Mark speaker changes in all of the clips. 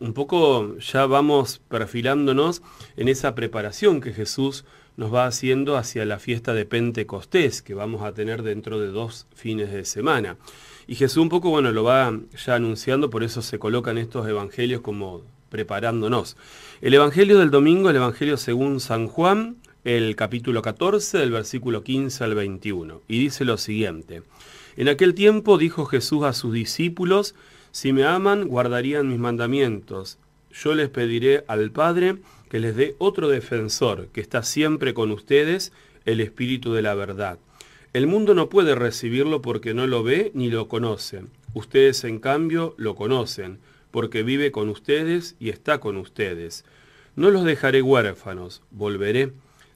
Speaker 1: un poco ya vamos perfilándonos en esa preparación que Jesús nos va haciendo hacia la fiesta de Pentecostés que vamos a tener dentro de dos fines de semana. Y Jesús un poco, bueno, lo va ya anunciando, por eso se colocan estos evangelios como preparándonos. El evangelio del domingo, el evangelio según San Juan, el capítulo 14, del versículo 15 al 21, y dice lo siguiente. En aquel tiempo dijo Jesús a sus discípulos, si me aman, guardarían mis mandamientos. Yo les pediré al Padre que les dé otro defensor, que está siempre con ustedes, el Espíritu de la verdad. El mundo no puede recibirlo porque no lo ve ni lo conoce. Ustedes, en cambio, lo conocen, porque vive con ustedes y está con ustedes. No los dejaré huérfanos, volveré.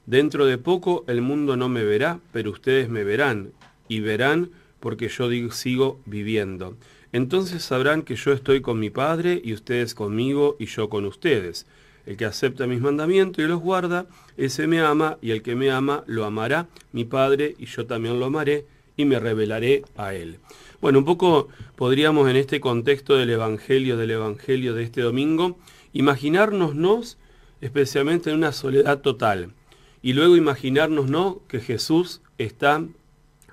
Speaker 1: Dentro de poco el mundo no me verá, pero ustedes me verán, y verán porque yo sigo viviendo. Entonces sabrán que yo estoy con mi Padre y ustedes conmigo y yo con ustedes. El que acepta mis mandamientos y los guarda, ese me ama y el que me ama lo amará mi Padre y yo también lo amaré y me revelaré a él. Bueno, un poco podríamos en este contexto del Evangelio, del Evangelio de este domingo, imaginárnosnos especialmente en una soledad total y luego imaginárnosnos que Jesús está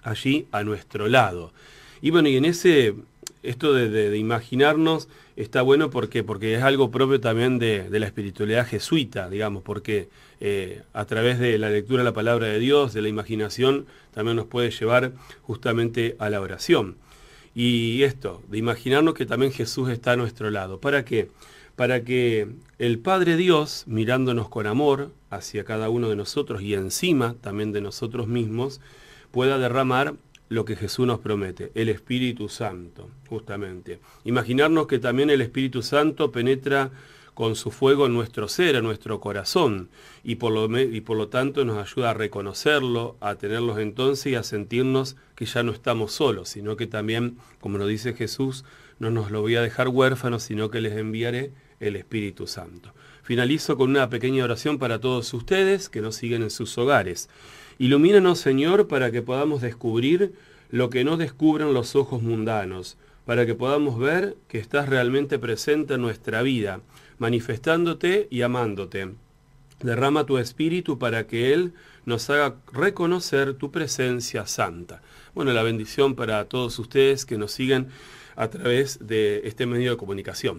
Speaker 1: allí a nuestro lado. Y bueno, y en ese, esto de, imaginarnos está bueno porque, porque es algo propio también de, la espiritualidad jesuita, digamos, porque eh, a través de la lectura de la palabra de Dios, de la imaginación, también nos puede llevar justamente a la oración. Y esto, de imaginarnos que también Jesús está a nuestro lado. ¿Para qué? Para que el Padre Dios, mirándonos con amor hacia cada uno de nosotros y encima también de nosotros mismos, pueda derramar lo que Jesús nos promete, el Espíritu Santo, justamente. Imaginarnos que también el Espíritu Santo penetra con su fuego en nuestro ser, en nuestro corazón, y por, lo, y por lo tanto nos ayuda a reconocerlo, a tenerlos entonces y a sentirnos que ya no estamos solos, sino que también, como nos dice Jesús, no nos lo voy a dejar huérfanos, sino que les enviaré el Espíritu Santo. Finalizo con una pequeña oración para todos ustedes que nos siguen en sus hogares. Ilumínanos, Señor, para que podamos descubrir lo que no descubren los ojos mundanos, para que podamos ver que estás realmente presente en nuestra vida, manifestándote y amándote. Derrama tu espíritu para que Él nos haga reconocer tu presencia santa. Bueno, la bendición para todos ustedes que nos siguen a través de este medio de comunicación.